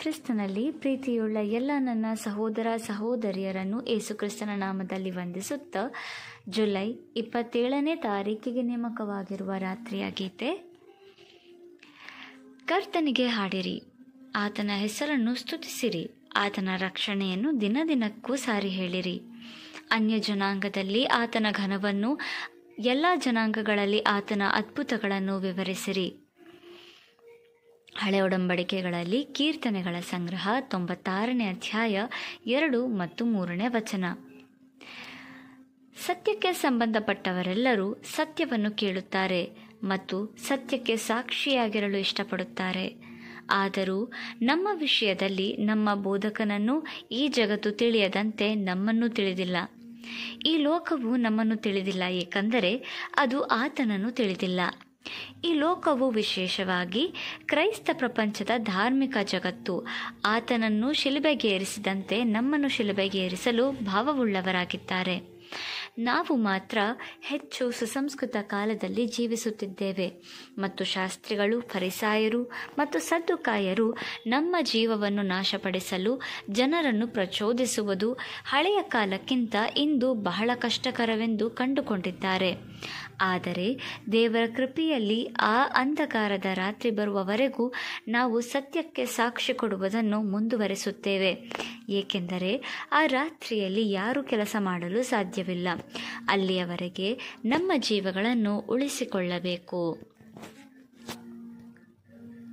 ಕ್ರಿಸ್ತನಲ್ಲಿ ಪ್ರೀತಿಯುಳ್ಳ ಎಲ್ಲ ನನ್ನ ಸಹೋದರ ಸಹೋದರಿಯರನ್ನು ಕ್ರಿಸ್ತನ ನಾಮದಲ್ಲಿ ವಂದಿಸುತ್ತ ಜುಲೈ ಇಪ್ಪತ್ತೇಳನೇ ತಾರೀಕಿಗೆ ನೇಮಕವಾಗಿರುವ ರಾತ್ರಿಯ ಗೀತೆ ಕರ್ತನಿಗೆ ಹಾಡಿರಿ ಆತನ ಹೆಸರನ್ನು ಸ್ತುತಿಸಿರಿ ಆತನ ರಕ್ಷಣೆಯನ್ನು ದಿನ ದಿನಕ್ಕೂ ಸಾರಿ ಹೇಳಿರಿ ಅನ್ಯ ಜನಾಂಗದಲ್ಲಿ ಆತನ ಘನವನ್ನು ಎಲ್ಲ ಜನಾಂಗಗಳಲ್ಲಿ ಆತನ ಅದ್ಭುತಗಳನ್ನು ವಿವರಿಸಿರಿ ಹಳೆ ಒಡಂಬಡಿಕೆಗಳಲ್ಲಿ ಕೀರ್ತನೆಗಳ ಸಂಗ್ರಹ ತೊಂಬತ್ತಾರನೇ ಅಧ್ಯಾಯ ಎರಡು ಮತ್ತು ಮೂರನೇ ವಚನ ಸತ್ಯಕ್ಕೆ ಸಂಬಂಧಪಟ್ಟವರೆಲ್ಲರೂ ಸತ್ಯವನ್ನು ಕೇಳುತ್ತಾರೆ ಮತ್ತು ಸತ್ಯಕ್ಕೆ ಸಾಕ್ಷಿಯಾಗಿರಲು ಇಷ್ಟಪಡುತ್ತಾರೆ ಆದರೂ ನಮ್ಮ ವಿಷಯದಲ್ಲಿ ನಮ್ಮ ಬೋಧಕನನ್ನು ಈ ಜಗತ್ತು ತಿಳಿಯದಂತೆ ನಮ್ಮನ್ನು ತಿಳಿದಿಲ್ಲ ಈ ಲೋಕವು ನಮ್ಮನ್ನು ತಿಳಿದಿಲ್ಲ ಏಕೆಂದರೆ ಅದು ಆತನನ್ನು ತಿಳಿದಿಲ್ಲ ಈ ಲೋಕವು ವಿಶೇಷವಾಗಿ ಕ್ರೈಸ್ತ ಪ್ರಪಂಚದ ಧಾರ್ಮಿಕ ಜಗತ್ತು ಆತನನ್ನು ಶಿಲುಬೆಗೆ ಏರಿಸಿದಂತೆ ನಮ್ಮನ್ನು ಶಿಲುಬೆಗೆ ಏರಿಸಲು ಭಾವವುಳ್ಳವರಾಗಿದ್ದಾರೆ ನಾವು ಮಾತ್ರ ಹೆಚ್ಚು ಸುಸಂಸ್ಕೃತ ಕಾಲದಲ್ಲಿ ಜೀವಿಸುತ್ತಿದ್ದೇವೆ ಮತ್ತು ಶಾಸ್ತ್ರಿಗಳು ಪರಿಸಾಯರು ಮತ್ತು ಸದ್ದುಕಾಯರು ನಮ್ಮ ಜೀವವನ್ನು ನಾಶಪಡಿಸಲು ಜನರನ್ನು ಪ್ರಚೋದಿಸುವುದು ಹಳೆಯ ಕಾಲಕ್ಕಿಂತ ಇಂದು ಬಹಳ ಕಷ್ಟಕರವೆಂದು ಕಂಡುಕೊಂಡಿದ್ದಾರೆ ಆದರೆ ದೇವರ ಕೃಪೆಯಲ್ಲಿ ಆ ಅಂಧಕಾರದ ರಾತ್ರಿ ಬರುವವರೆಗೂ ನಾವು ಸತ್ಯಕ್ಕೆ ಸಾಕ್ಷಿ ಕೊಡುವುದನ್ನು ಮುಂದುವರೆಸುತ್ತೇವೆ ಏಕೆಂದರೆ ಆ ರಾತ್ರಿಯಲ್ಲಿ ಯಾರೂ ಕೆಲಸ ಮಾಡಲು ಸಾಧ್ಯವಿಲ್ಲ ಅಲ್ಲಿಯವರೆಗೆ ನಮ್ಮ ಜೀವಗಳನ್ನು ಉಳಿಸಿಕೊಳ್ಳಬೇಕು